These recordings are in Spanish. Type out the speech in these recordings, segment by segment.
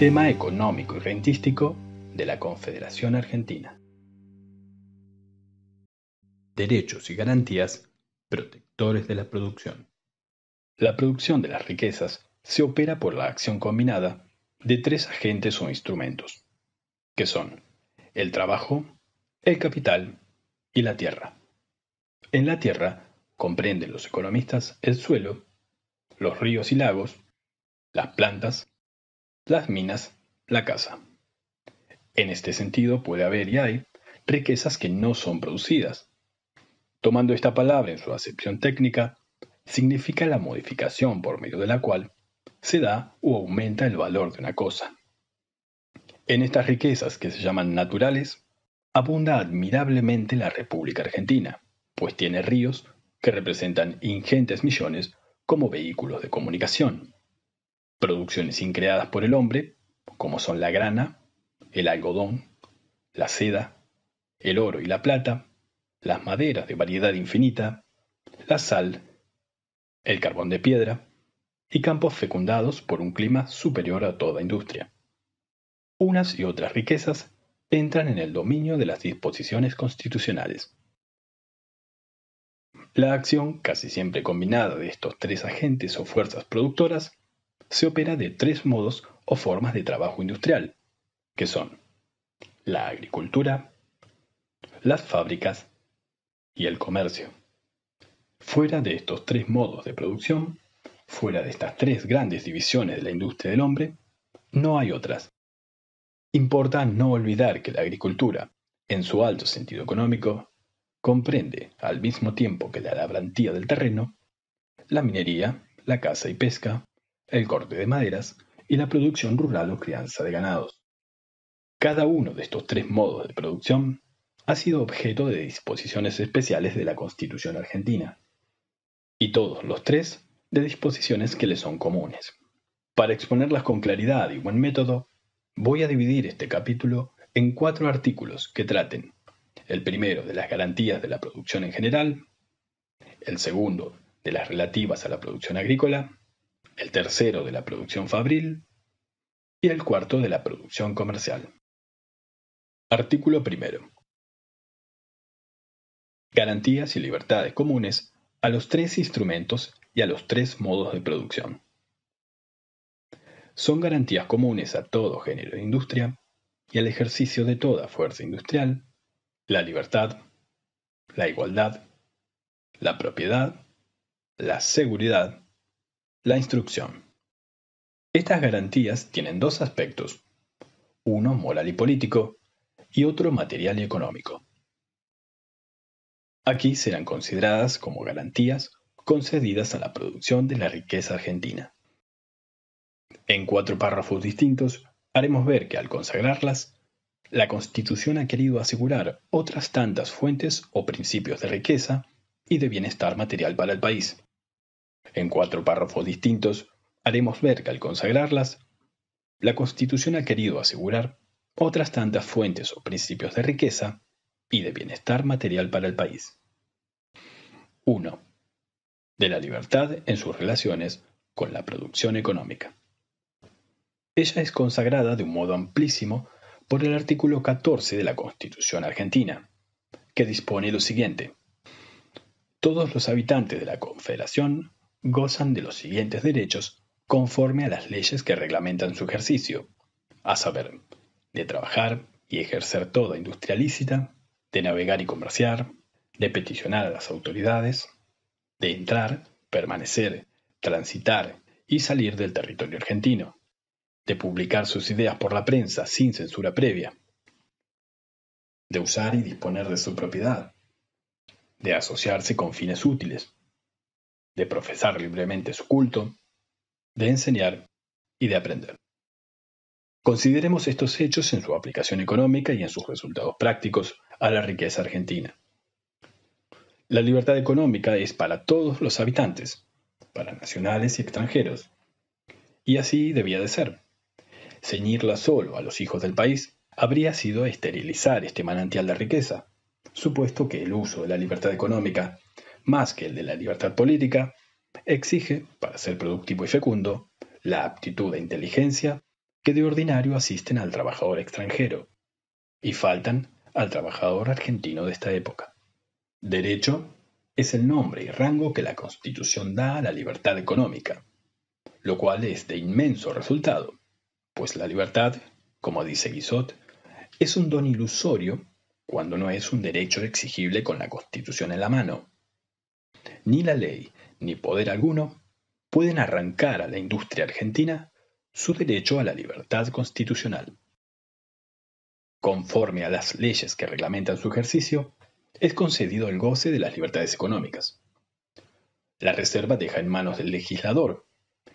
Tema Económico y Rentístico de la Confederación Argentina. Derechos y garantías protectores de la producción. La producción de las riquezas se opera por la acción combinada de tres agentes o instrumentos, que son el trabajo, el capital y la tierra. En la tierra comprenden los economistas el suelo, los ríos y lagos, las plantas, las minas, la casa. En este sentido puede haber y hay riquezas que no son producidas. Tomando esta palabra en su acepción técnica, significa la modificación por medio de la cual se da o aumenta el valor de una cosa. En estas riquezas que se llaman naturales, abunda admirablemente la República Argentina, pues tiene ríos que representan ingentes millones como vehículos de comunicación, producciones increadas por el hombre, como son la grana, el algodón, la seda, el oro y la plata, las maderas de variedad infinita, la sal, el carbón de piedra, y campos fecundados por un clima superior a toda industria. Unas y otras riquezas entran en el dominio de las disposiciones constitucionales. La acción casi siempre combinada de estos tres agentes o fuerzas productoras se opera de tres modos o formas de trabajo industrial, que son la agricultura, las fábricas y el comercio. Fuera de estos tres modos de producción, fuera de estas tres grandes divisiones de la industria del hombre, no hay otras. Importa no olvidar que la agricultura, en su alto sentido económico, comprende, al mismo tiempo que la labrantía del terreno, la minería, la caza y pesca, el corte de maderas y la producción rural o crianza de ganados. Cada uno de estos tres modos de producción ha sido objeto de disposiciones especiales de la Constitución argentina, y todos los tres de disposiciones que le son comunes. Para exponerlas con claridad y buen método, voy a dividir este capítulo en cuatro artículos que traten el primero de las garantías de la producción en general, el segundo de las relativas a la producción agrícola, el tercero de la producción fabril y el cuarto de la producción comercial. Artículo primero. Garantías y libertades comunes a los tres instrumentos y a los tres modos de producción. Son garantías comunes a todo género de industria y al ejercicio de toda fuerza industrial, la libertad, la igualdad, la propiedad, la seguridad, la instrucción. Estas garantías tienen dos aspectos, uno moral y político y otro material y económico. Aquí serán consideradas como garantías concedidas a la producción de la riqueza argentina. En cuatro párrafos distintos haremos ver que al consagrarlas, la Constitución ha querido asegurar otras tantas fuentes o principios de riqueza y de bienestar material para el país. En cuatro párrafos distintos, haremos ver que al consagrarlas, la Constitución ha querido asegurar otras tantas fuentes o principios de riqueza y de bienestar material para el país. 1. De la libertad en sus relaciones con la producción económica. Ella es consagrada de un modo amplísimo por el artículo 14 de la Constitución argentina, que dispone lo siguiente. Todos los habitantes de la Confederación gozan de los siguientes derechos conforme a las leyes que reglamentan su ejercicio, a saber, de trabajar y ejercer toda industria lícita, de navegar y comerciar, de peticionar a las autoridades, de entrar, permanecer, transitar y salir del territorio argentino, de publicar sus ideas por la prensa sin censura previa, de usar y disponer de su propiedad, de asociarse con fines útiles, de profesar libremente su culto, de enseñar y de aprender. Consideremos estos hechos en su aplicación económica y en sus resultados prácticos a la riqueza argentina. La libertad económica es para todos los habitantes, para nacionales y extranjeros. Y así debía de ser. Ceñirla solo a los hijos del país habría sido esterilizar este manantial de riqueza, supuesto que el uso de la libertad económica más que el de la libertad política, exige, para ser productivo y fecundo, la aptitud e inteligencia que de ordinario asisten al trabajador extranjero y faltan al trabajador argentino de esta época. Derecho es el nombre y rango que la Constitución da a la libertad económica, lo cual es de inmenso resultado, pues la libertad, como dice Guizot, es un don ilusorio cuando no es un derecho exigible con la Constitución en la mano, ni la ley ni poder alguno pueden arrancar a la industria argentina su derecho a la libertad constitucional. Conforme a las leyes que reglamentan su ejercicio, es concedido el goce de las libertades económicas. La reserva deja en manos del legislador,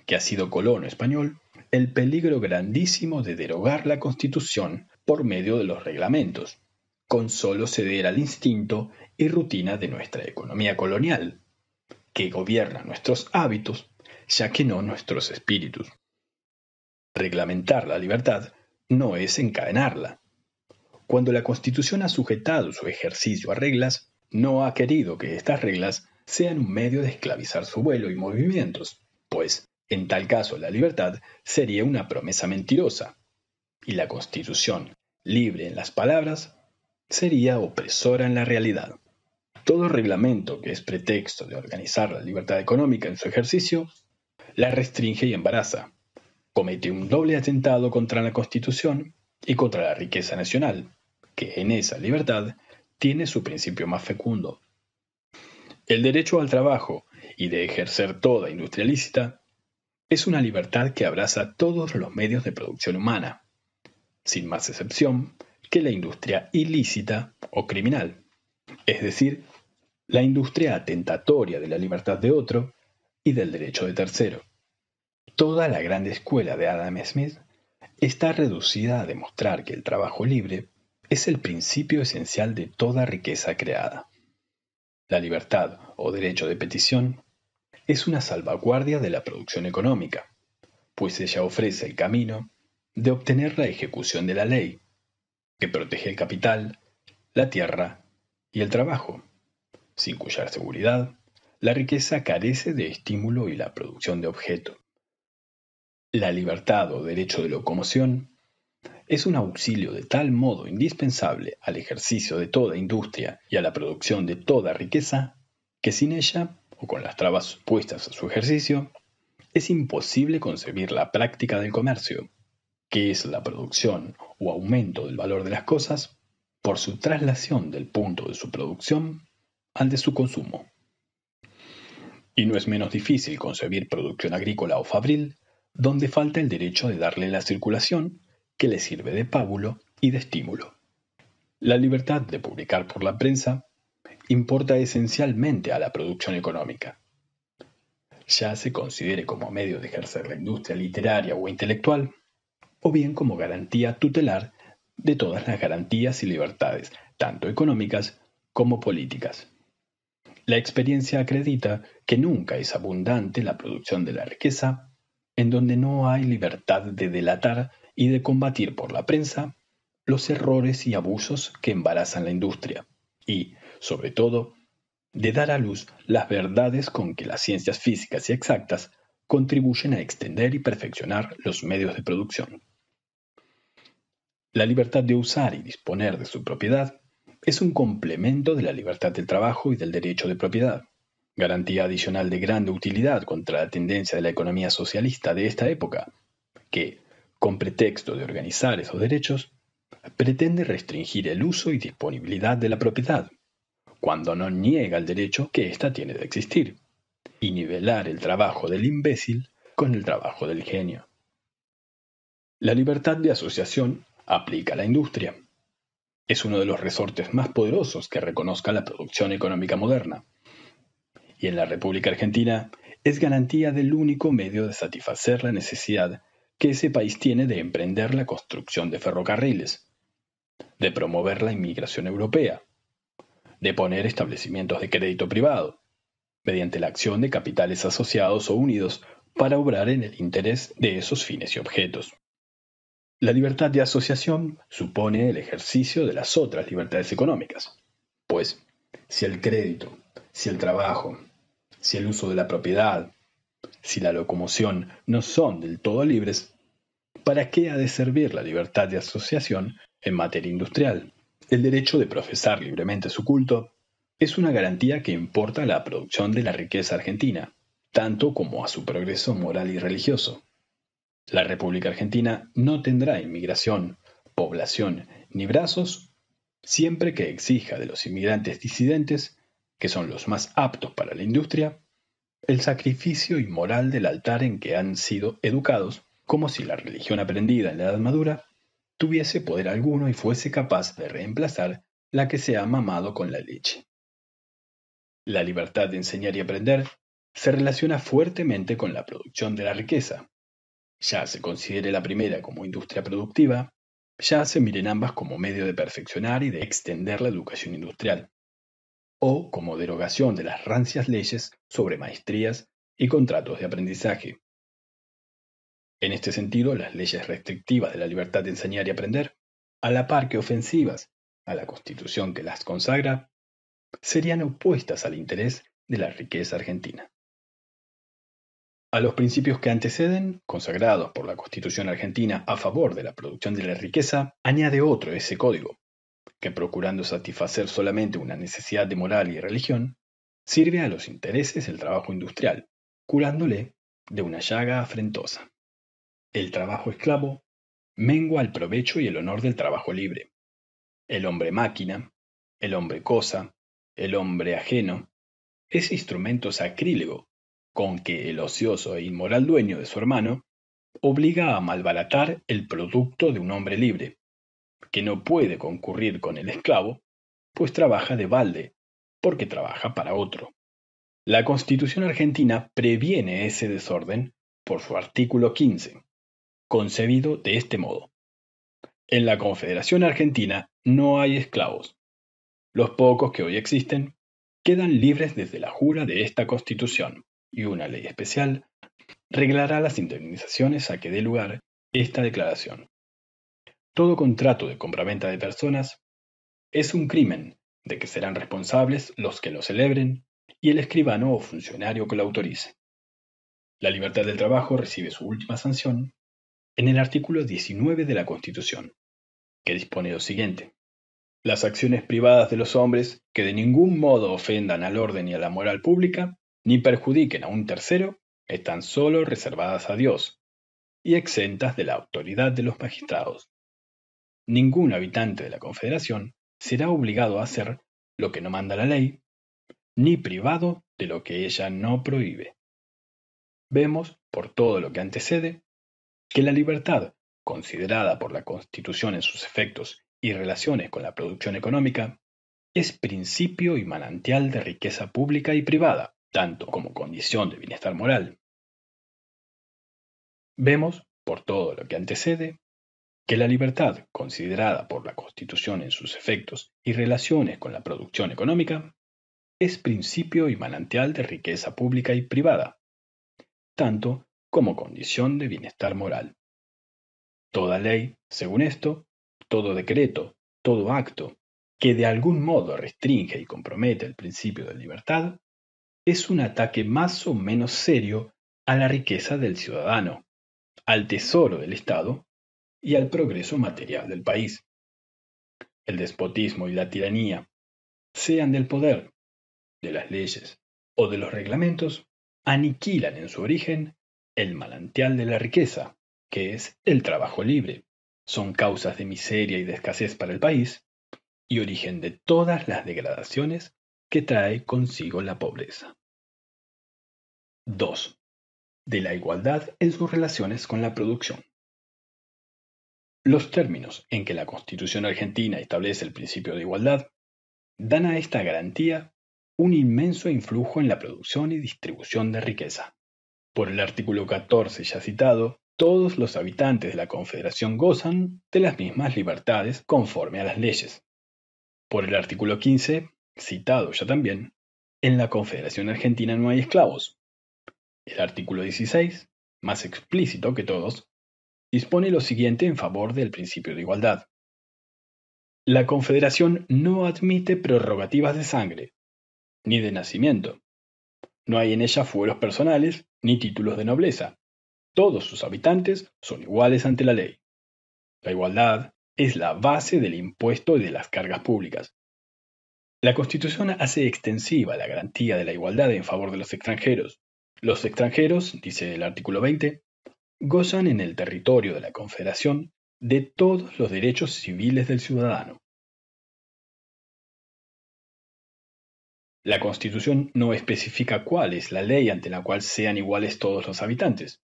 que ha sido colono español, el peligro grandísimo de derogar la Constitución por medio de los reglamentos, con solo ceder al instinto y rutina de nuestra economía colonial, que gobierna nuestros hábitos, ya que no nuestros espíritus. Reglamentar la libertad no es encadenarla. Cuando la Constitución ha sujetado su ejercicio a reglas, no ha querido que estas reglas sean un medio de esclavizar su vuelo y movimientos, pues en tal caso la libertad sería una promesa mentirosa. Y la Constitución, libre en las palabras, sería opresora en la realidad. Todo reglamento que es pretexto de organizar la libertad económica en su ejercicio, la restringe y embaraza. Comete un doble atentado contra la Constitución y contra la riqueza nacional, que en esa libertad tiene su principio más fecundo. El derecho al trabajo y de ejercer toda industria lícita es una libertad que abraza todos los medios de producción humana, sin más excepción que la industria ilícita o criminal, es decir, la industria atentatoria de la libertad de otro y del derecho de tercero. Toda la grande escuela de Adam Smith está reducida a demostrar que el trabajo libre es el principio esencial de toda riqueza creada. La libertad o derecho de petición es una salvaguardia de la producción económica, pues ella ofrece el camino de obtener la ejecución de la ley que protege el capital, la tierra y el trabajo, sin cuya seguridad la riqueza carece de estímulo y la producción de objeto. La libertad o derecho de locomoción es un auxilio de tal modo indispensable al ejercicio de toda industria y a la producción de toda riqueza, que sin ella, o con las trabas puestas a su ejercicio, es imposible concebir la práctica del comercio, que es la producción o aumento del valor de las cosas por su traslación del punto de su producción al de su consumo. Y no es menos difícil concebir producción agrícola o fabril donde falta el derecho de darle la circulación que le sirve de pábulo y de estímulo. La libertad de publicar por la prensa importa esencialmente a la producción económica. Ya se considere como medio de ejercer la industria literaria o intelectual, o bien como garantía tutelar de todas las garantías y libertades, tanto económicas como políticas. La experiencia acredita que nunca es abundante la producción de la riqueza en donde no hay libertad de delatar y de combatir por la prensa los errores y abusos que embarazan la industria y, sobre todo, de dar a luz las verdades con que las ciencias físicas y exactas contribuyen a extender y perfeccionar los medios de producción. La libertad de usar y disponer de su propiedad es un complemento de la libertad del trabajo y del derecho de propiedad, garantía adicional de grande utilidad contra la tendencia de la economía socialista de esta época, que, con pretexto de organizar esos derechos, pretende restringir el uso y disponibilidad de la propiedad, cuando no niega el derecho que ésta tiene de existir, y nivelar el trabajo del imbécil con el trabajo del genio. La libertad de asociación aplica la industria. Es uno de los resortes más poderosos que reconozca la producción económica moderna. Y en la República Argentina es garantía del único medio de satisfacer la necesidad que ese país tiene de emprender la construcción de ferrocarriles, de promover la inmigración europea, de poner establecimientos de crédito privado, mediante la acción de capitales asociados o unidos para obrar en el interés de esos fines y objetos. La libertad de asociación supone el ejercicio de las otras libertades económicas, pues si el crédito, si el trabajo, si el uso de la propiedad, si la locomoción no son del todo libres, ¿para qué ha de servir la libertad de asociación en materia industrial? El derecho de profesar libremente su culto es una garantía que importa a la producción de la riqueza argentina, tanto como a su progreso moral y religioso. La República Argentina no tendrá inmigración, población ni brazos siempre que exija de los inmigrantes disidentes, que son los más aptos para la industria, el sacrificio y moral del altar en que han sido educados, como si la religión aprendida en la Edad Madura tuviese poder alguno y fuese capaz de reemplazar la que se ha mamado con la leche. La libertad de enseñar y aprender se relaciona fuertemente con la producción de la riqueza, ya se considere la primera como industria productiva, ya se miren ambas como medio de perfeccionar y de extender la educación industrial, o como derogación de las rancias leyes sobre maestrías y contratos de aprendizaje. En este sentido, las leyes restrictivas de la libertad de enseñar y aprender, a la par que ofensivas a la Constitución que las consagra, serían opuestas al interés de la riqueza argentina. A los principios que anteceden, consagrados por la Constitución argentina a favor de la producción de la riqueza, añade otro ese código, que procurando satisfacer solamente una necesidad de moral y religión, sirve a los intereses del trabajo industrial, curándole de una llaga afrentosa. El trabajo esclavo mengua el provecho y el honor del trabajo libre. El hombre máquina, el hombre cosa, el hombre ajeno, es instrumento sacrílego con que el ocioso e inmoral dueño de su hermano obliga a malbaratar el producto de un hombre libre, que no puede concurrir con el esclavo, pues trabaja de balde, porque trabaja para otro. La Constitución argentina previene ese desorden por su artículo 15, concebido de este modo. En la Confederación Argentina no hay esclavos. Los pocos que hoy existen quedan libres desde la jura de esta Constitución y una ley especial reglará las indemnizaciones a que dé lugar esta declaración. Todo contrato de compraventa de personas es un crimen de que serán responsables los que lo celebren y el escribano o funcionario que lo autorice. La libertad del trabajo recibe su última sanción en el artículo 19 de la Constitución, que dispone lo siguiente. Las acciones privadas de los hombres que de ningún modo ofendan al orden y a la moral pública ni perjudiquen a un tercero, están sólo reservadas a Dios y exentas de la autoridad de los magistrados. Ningún habitante de la Confederación será obligado a hacer lo que no manda la ley, ni privado de lo que ella no prohíbe. Vemos, por todo lo que antecede, que la libertad, considerada por la Constitución en sus efectos y relaciones con la producción económica, es principio y manantial de riqueza pública y privada, tanto como condición de bienestar moral. Vemos, por todo lo que antecede, que la libertad considerada por la Constitución en sus efectos y relaciones con la producción económica es principio y manantial de riqueza pública y privada, tanto como condición de bienestar moral. Toda ley, según esto, todo decreto, todo acto que de algún modo restringe y compromete el principio de libertad, es un ataque más o menos serio a la riqueza del ciudadano, al tesoro del Estado y al progreso material del país. El despotismo y la tiranía, sean del poder, de las leyes o de los reglamentos, aniquilan en su origen el manantial de la riqueza, que es el trabajo libre. Son causas de miseria y de escasez para el país y origen de todas las degradaciones que trae consigo la pobreza. 2. De la igualdad en sus relaciones con la producción. Los términos en que la Constitución argentina establece el principio de igualdad dan a esta garantía un inmenso influjo en la producción y distribución de riqueza. Por el artículo 14 ya citado, todos los habitantes de la Confederación gozan de las mismas libertades conforme a las leyes. Por el artículo 15, citado ya también, en la Confederación Argentina no hay esclavos. El artículo 16, más explícito que todos, dispone lo siguiente en favor del principio de igualdad. La Confederación no admite prerrogativas de sangre, ni de nacimiento. No hay en ella fueros personales, ni títulos de nobleza. Todos sus habitantes son iguales ante la ley. La igualdad es la base del impuesto y de las cargas públicas, la Constitución hace extensiva la garantía de la igualdad en favor de los extranjeros. Los extranjeros, dice el artículo 20, gozan en el territorio de la Confederación de todos los derechos civiles del ciudadano. La Constitución no especifica cuál es la ley ante la cual sean iguales todos los habitantes,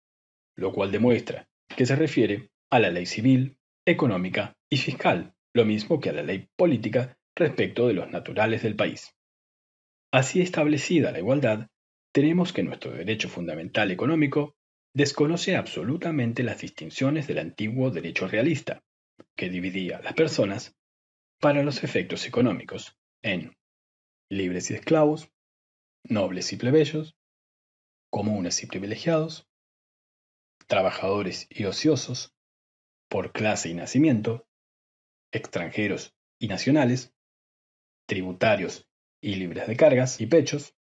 lo cual demuestra que se refiere a la ley civil, económica y fiscal, lo mismo que a la ley política respecto de los naturales del país. Así establecida la igualdad, tenemos que nuestro derecho fundamental económico desconoce absolutamente las distinciones del antiguo derecho realista, que dividía a las personas, para los efectos económicos, en libres y esclavos, nobles y plebeyos, comunes y privilegiados, trabajadores y ociosos, por clase y nacimiento, extranjeros y nacionales, tributarios y libres de cargas y pechos,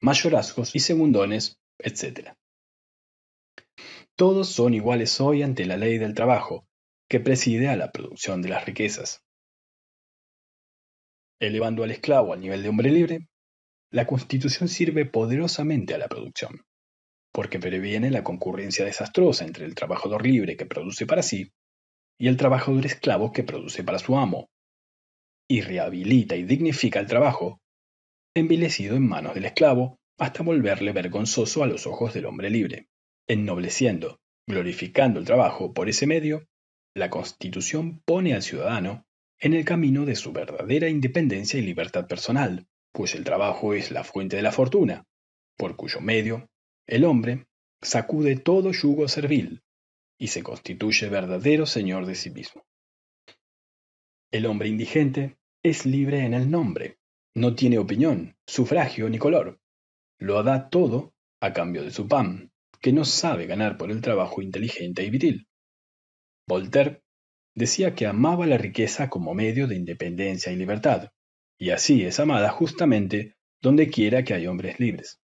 mayorazgos y segundones, etc. Todos son iguales hoy ante la ley del trabajo, que preside a la producción de las riquezas. Elevando al esclavo al nivel de hombre libre, la Constitución sirve poderosamente a la producción, porque previene la concurrencia desastrosa entre el trabajador libre que produce para sí y el trabajador esclavo que produce para su amo, y rehabilita y dignifica el trabajo, envilecido en manos del esclavo hasta volverle vergonzoso a los ojos del hombre libre, ennobleciendo, glorificando el trabajo por ese medio, la Constitución pone al ciudadano en el camino de su verdadera independencia y libertad personal, pues el trabajo es la fuente de la fortuna, por cuyo medio el hombre sacude todo yugo servil y se constituye verdadero señor de sí mismo. El hombre indigente es libre en el nombre, no tiene opinión, sufragio ni color. Lo da todo a cambio de su pan, que no sabe ganar por el trabajo inteligente y viril. Voltaire decía que amaba la riqueza como medio de independencia y libertad, y así es amada justamente donde quiera que hay hombres libres.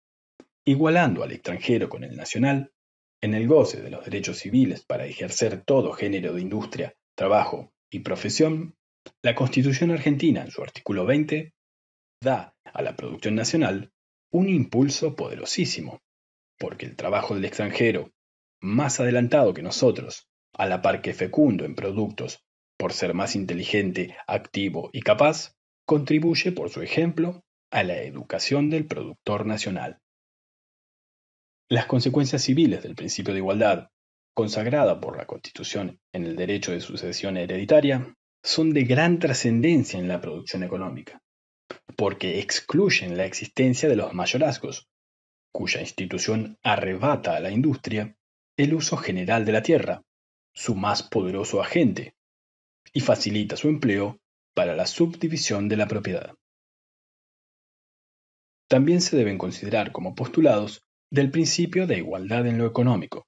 Igualando al extranjero con el nacional, en el goce de los derechos civiles para ejercer todo género de industria, trabajo y profesión, la Constitución argentina, en su artículo 20, da a la producción nacional un impulso poderosísimo, porque el trabajo del extranjero, más adelantado que nosotros, a la par que fecundo en productos, por ser más inteligente, activo y capaz, contribuye por su ejemplo a la educación del productor nacional. Las consecuencias civiles del principio de igualdad, consagrada por la Constitución en el derecho de sucesión hereditaria, son de gran trascendencia en la producción económica, porque excluyen la existencia de los mayorazgos, cuya institución arrebata a la industria el uso general de la tierra, su más poderoso agente, y facilita su empleo para la subdivisión de la propiedad. También se deben considerar como postulados del principio de igualdad en lo económico,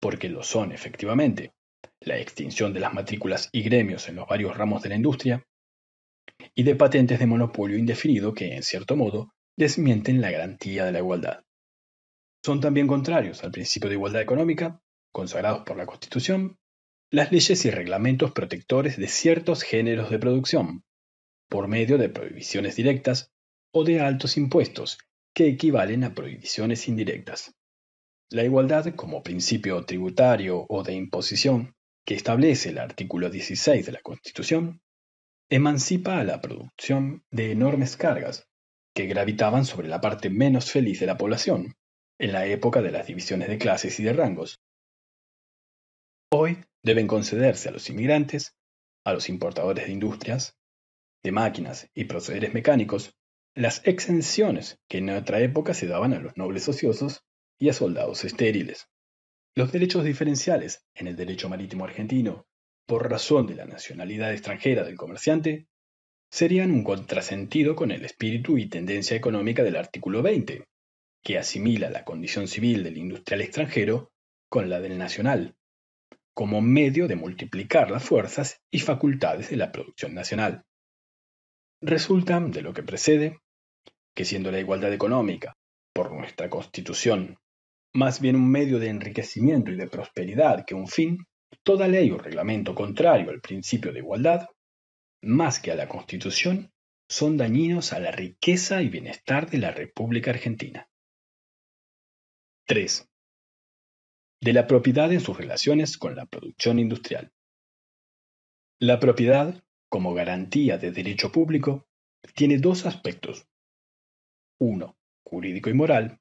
porque lo son efectivamente, la extinción de las matrículas y gremios en los varios ramos de la industria, y de patentes de monopolio indefinido que, en cierto modo, desmienten la garantía de la igualdad. Son también contrarios al principio de igualdad económica, consagrados por la Constitución, las leyes y reglamentos protectores de ciertos géneros de producción, por medio de prohibiciones directas o de altos impuestos, que equivalen a prohibiciones indirectas. La igualdad como principio tributario o de imposición que establece el artículo 16 de la Constitución, emancipa a la producción de enormes cargas que gravitaban sobre la parte menos feliz de la población, en la época de las divisiones de clases y de rangos. Hoy deben concederse a los inmigrantes, a los importadores de industrias, de máquinas y procederes mecánicos, las exenciones que en otra época se daban a los nobles ociosos y a soldados estériles los derechos diferenciales en el derecho marítimo argentino por razón de la nacionalidad extranjera del comerciante serían un contrasentido con el espíritu y tendencia económica del artículo 20, que asimila la condición civil del industrial extranjero con la del nacional, como medio de multiplicar las fuerzas y facultades de la producción nacional. Resulta de lo que precede que siendo la igualdad económica por nuestra Constitución más bien un medio de enriquecimiento y de prosperidad que un fin, toda ley o reglamento contrario al principio de igualdad, más que a la Constitución, son dañinos a la riqueza y bienestar de la República Argentina. 3. De la propiedad en sus relaciones con la producción industrial. La propiedad, como garantía de derecho público, tiene dos aspectos. Uno, jurídico y moral,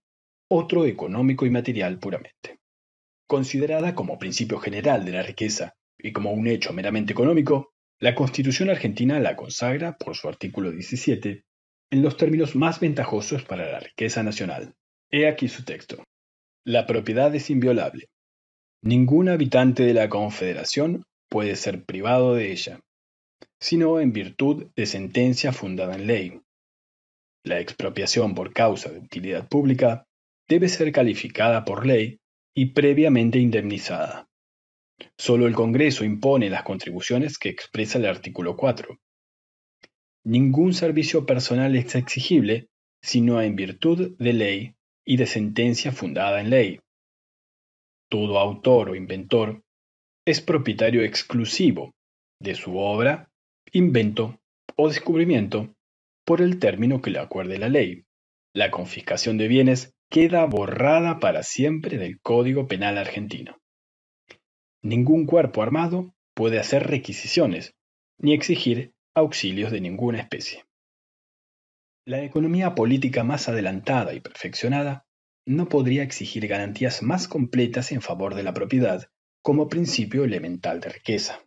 otro económico y material puramente. Considerada como principio general de la riqueza y como un hecho meramente económico, la Constitución argentina la consagra, por su artículo 17, en los términos más ventajosos para la riqueza nacional. He aquí su texto. La propiedad es inviolable. Ningún habitante de la Confederación puede ser privado de ella, sino en virtud de sentencia fundada en ley. La expropiación por causa de utilidad pública debe ser calificada por ley y previamente indemnizada. Solo el Congreso impone las contribuciones que expresa el artículo 4. Ningún servicio personal es exigible sino en virtud de ley y de sentencia fundada en ley. Todo autor o inventor es propietario exclusivo de su obra, invento o descubrimiento por el término que le acuerde la ley. La confiscación de bienes queda borrada para siempre del Código Penal argentino. Ningún cuerpo armado puede hacer requisiciones ni exigir auxilios de ninguna especie. La economía política más adelantada y perfeccionada no podría exigir garantías más completas en favor de la propiedad como principio elemental de riqueza.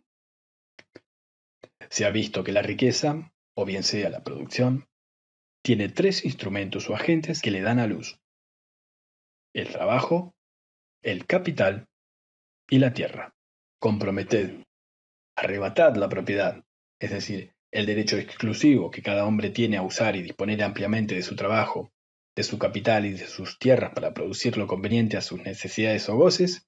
Se ha visto que la riqueza, o bien sea la producción, tiene tres instrumentos o agentes que le dan a luz, el trabajo, el capital y la tierra. Comprometed. Arrebatad la propiedad, es decir, el derecho exclusivo que cada hombre tiene a usar y disponer ampliamente de su trabajo, de su capital y de sus tierras para producir lo conveniente a sus necesidades o goces,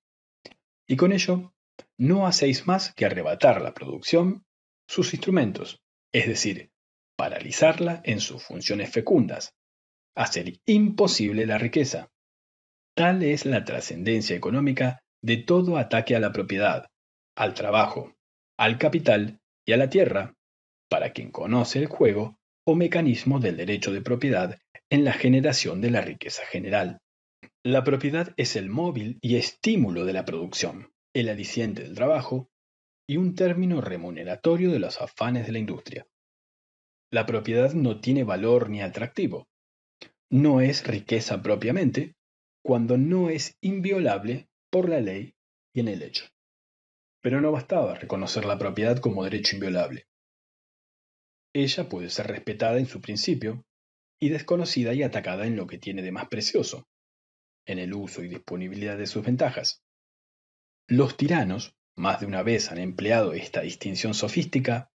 y con ello no hacéis más que arrebatar la producción, sus instrumentos, es decir, paralizarla en sus funciones fecundas, hacer imposible la riqueza, Tal es la trascendencia económica de todo ataque a la propiedad, al trabajo, al capital y a la tierra, para quien conoce el juego o mecanismo del derecho de propiedad en la generación de la riqueza general. La propiedad es el móvil y estímulo de la producción, el aliciente del trabajo y un término remuneratorio de los afanes de la industria. La propiedad no tiene valor ni atractivo. No es riqueza propiamente, cuando no es inviolable por la ley y en el hecho. Pero no bastaba reconocer la propiedad como derecho inviolable. Ella puede ser respetada en su principio y desconocida y atacada en lo que tiene de más precioso, en el uso y disponibilidad de sus ventajas. Los tiranos más de una vez han empleado esta distinción sofística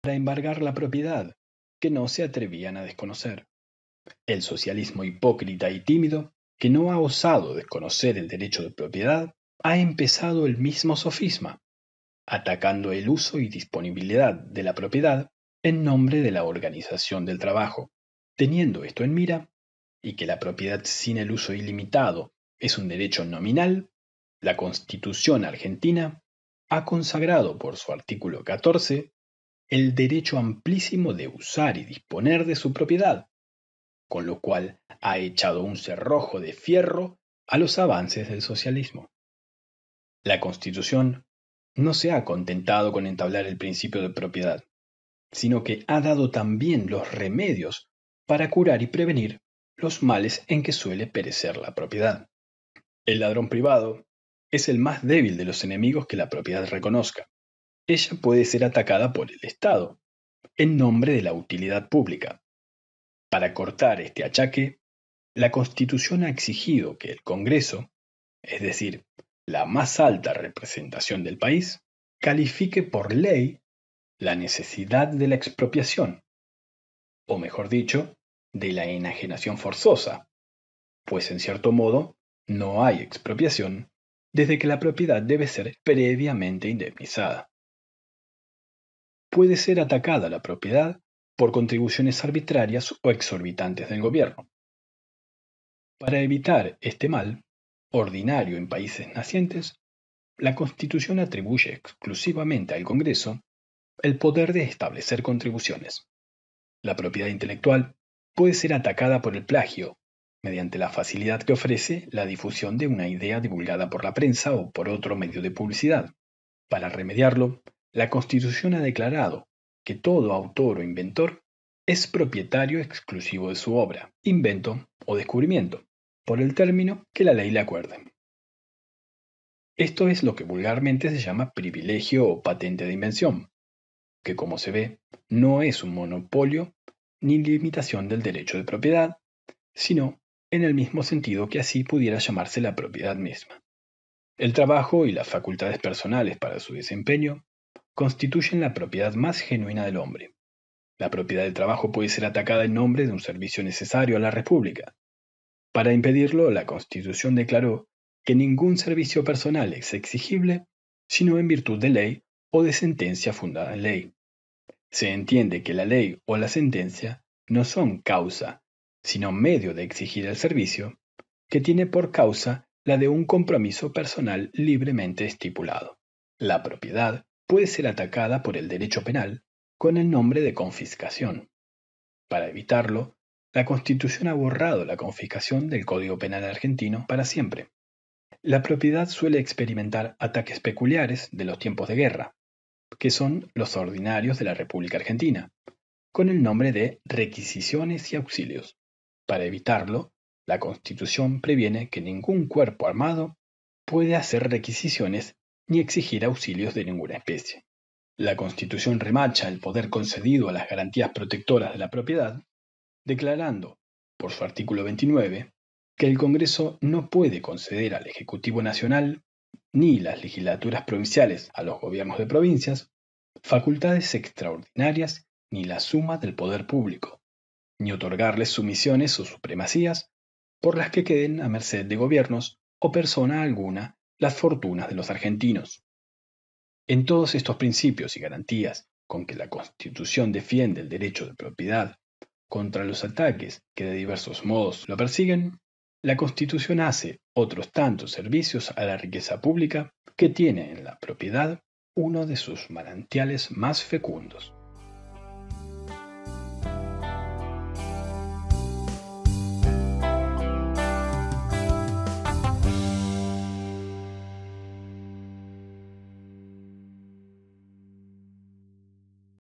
para embargar la propiedad que no se atrevían a desconocer. El socialismo hipócrita y tímido que no ha osado desconocer el derecho de propiedad, ha empezado el mismo sofisma, atacando el uso y disponibilidad de la propiedad en nombre de la organización del trabajo, teniendo esto en mira, y que la propiedad sin el uso ilimitado es un derecho nominal, la Constitución argentina ha consagrado por su artículo 14 el derecho amplísimo de usar y disponer de su propiedad, con lo cual ha echado un cerrojo de fierro a los avances del socialismo. La Constitución no se ha contentado con entablar el principio de propiedad, sino que ha dado también los remedios para curar y prevenir los males en que suele perecer la propiedad. El ladrón privado es el más débil de los enemigos que la propiedad reconozca. Ella puede ser atacada por el Estado, en nombre de la utilidad pública, para cortar este achaque, la Constitución ha exigido que el Congreso, es decir, la más alta representación del país, califique por ley la necesidad de la expropiación, o mejor dicho, de la enajenación forzosa, pues en cierto modo no hay expropiación desde que la propiedad debe ser previamente indemnizada. Puede ser atacada la propiedad por contribuciones arbitrarias o exorbitantes del gobierno. Para evitar este mal, ordinario en países nacientes, la Constitución atribuye exclusivamente al Congreso el poder de establecer contribuciones. La propiedad intelectual puede ser atacada por el plagio, mediante la facilidad que ofrece la difusión de una idea divulgada por la prensa o por otro medio de publicidad. Para remediarlo, la Constitución ha declarado que todo autor o inventor es propietario exclusivo de su obra, invento o descubrimiento, por el término que la ley le acuerde. Esto es lo que vulgarmente se llama privilegio o patente de invención, que como se ve no es un monopolio ni limitación del derecho de propiedad, sino en el mismo sentido que así pudiera llamarse la propiedad misma. El trabajo y las facultades personales para su desempeño constituyen la propiedad más genuina del hombre. La propiedad del trabajo puede ser atacada en nombre de un servicio necesario a la República. Para impedirlo, la Constitución declaró que ningún servicio personal es exigible sino en virtud de ley o de sentencia fundada en ley. Se entiende que la ley o la sentencia no son causa, sino medio de exigir el servicio, que tiene por causa la de un compromiso personal libremente estipulado. La propiedad puede ser atacada por el derecho penal con el nombre de confiscación. Para evitarlo, la Constitución ha borrado la confiscación del Código Penal argentino para siempre. La propiedad suele experimentar ataques peculiares de los tiempos de guerra, que son los ordinarios de la República Argentina, con el nombre de requisiciones y auxilios. Para evitarlo, la Constitución previene que ningún cuerpo armado puede hacer requisiciones ni exigir auxilios de ninguna especie. La Constitución remacha el poder concedido a las garantías protectoras de la propiedad, declarando, por su artículo 29, que el Congreso no puede conceder al Ejecutivo Nacional ni las legislaturas provinciales a los gobiernos de provincias facultades extraordinarias ni la suma del poder público, ni otorgarles sumisiones o supremacías por las que queden a merced de gobiernos o persona alguna las fortunas de los argentinos. En todos estos principios y garantías con que la Constitución defiende el derecho de propiedad contra los ataques que de diversos modos lo persiguen, la Constitución hace otros tantos servicios a la riqueza pública que tiene en la propiedad uno de sus manantiales más fecundos.